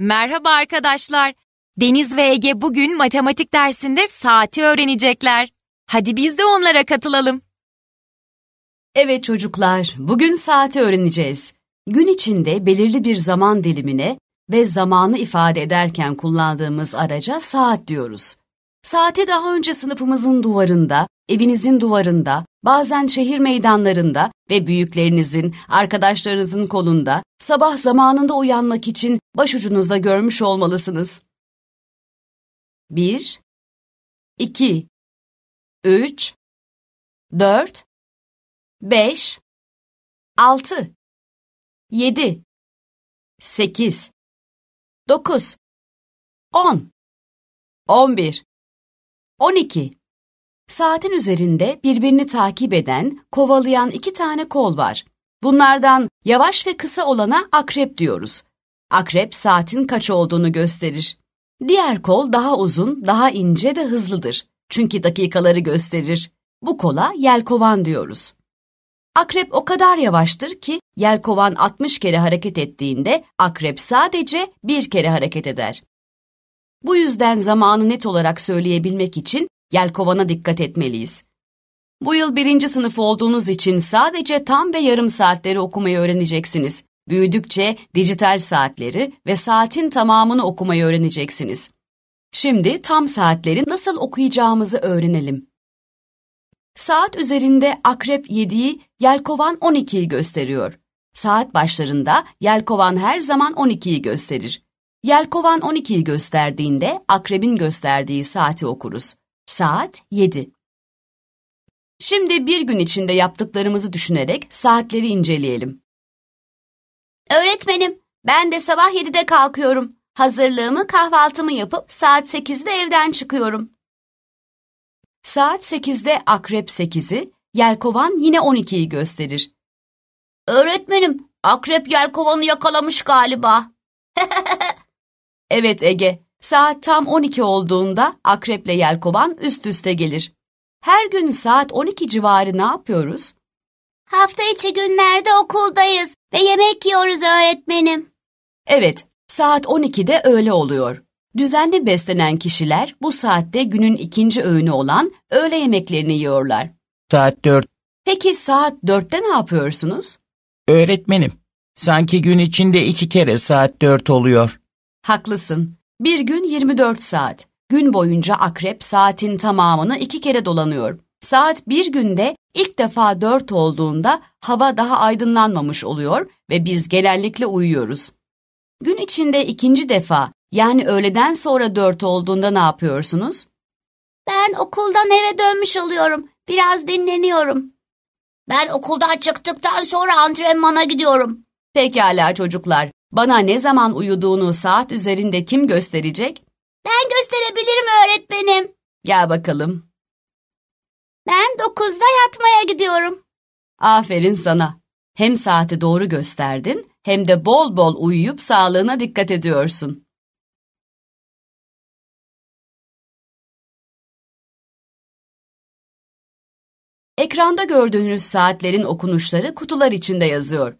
Merhaba arkadaşlar. Deniz ve Ege bugün matematik dersinde saati öğrenecekler. Hadi biz de onlara katılalım. Evet çocuklar, bugün saati öğreneceğiz. Gün içinde belirli bir zaman dilimine ve zamanı ifade ederken kullandığımız araca saat diyoruz. Saate daha önce sınıfımızın duvarında, evinizin duvarında, bazen şehir meydanlarında ve büyüklerinizin, arkadaşlarınızın kolunda, sabah zamanında uyanmak için başucunuzda görmüş olmalısınız. 1 2 3 4 5 6 7 8 9 10 11 12. Saatin üzerinde birbirini takip eden, kovalayan iki tane kol var. Bunlardan yavaş ve kısa olana akrep diyoruz. Akrep saatin kaç olduğunu gösterir. Diğer kol daha uzun, daha ince ve hızlıdır. Çünkü dakikaları gösterir. Bu kola yelkovan diyoruz. Akrep o kadar yavaştır ki yelkovan 60 kere hareket ettiğinde akrep sadece bir kere hareket eder. Bu yüzden zamanı net olarak söyleyebilmek için yelkovana dikkat etmeliyiz. Bu yıl birinci sınıf olduğunuz için sadece tam ve yarım saatleri okumayı öğreneceksiniz. Büyüdükçe dijital saatleri ve saatin tamamını okumayı öğreneceksiniz. Şimdi tam saatleri nasıl okuyacağımızı öğrenelim. Saat üzerinde akrep 7'yi, yelkovan 12'yi gösteriyor. Saat başlarında yelkovan her zaman 12'yi gösterir. Yelkovan 12'yi gösterdiğinde akrebin gösterdiği saati okuruz. Saat 7. Şimdi bir gün içinde yaptıklarımızı düşünerek saatleri inceleyelim. Öğretmenim, ben de sabah 7'de kalkıyorum. Hazırlığımı, kahvaltımı yapıp saat 8'de evden çıkıyorum. Saat 8'de akrep 8'i, yelkovan yine 12'yi gösterir. Öğretmenim, akrep yelkovanı yakalamış galiba. Evet Ege, saat tam 12 olduğunda akreple ile yelkovan üst üste gelir. Her gün saat 12 civarı ne yapıyoruz? Hafta içi günlerde okuldayız ve yemek yiyoruz öğretmenim. Evet, saat 12'de öğle oluyor. Düzenli beslenen kişiler bu saatte günün ikinci öğünü olan öğle yemeklerini yiyorlar. Saat 4. Peki saat 4'te ne yapıyorsunuz? Öğretmenim, sanki gün içinde iki kere saat 4 oluyor. Haklısın. Bir gün 24 saat. Gün boyunca akrep saatin tamamını iki kere dolanıyor. Saat bir günde ilk defa dört olduğunda hava daha aydınlanmamış oluyor ve biz genellikle uyuyoruz. Gün içinde ikinci defa yani öğleden sonra dört olduğunda ne yapıyorsunuz? Ben okuldan eve dönmüş oluyorum. Biraz dinleniyorum. Ben okuldan çıktıktan sonra antrenmana gidiyorum. Pekala çocuklar. Bana ne zaman uyuduğunu saat üzerinde kim gösterecek? Ben gösterebilirim öğretmenim. Gel bakalım. Ben dokuzda yatmaya gidiyorum. Aferin sana. Hem saati doğru gösterdin hem de bol bol uyuyup sağlığına dikkat ediyorsun. Ekranda gördüğünüz saatlerin okunuşları kutular içinde yazıyor.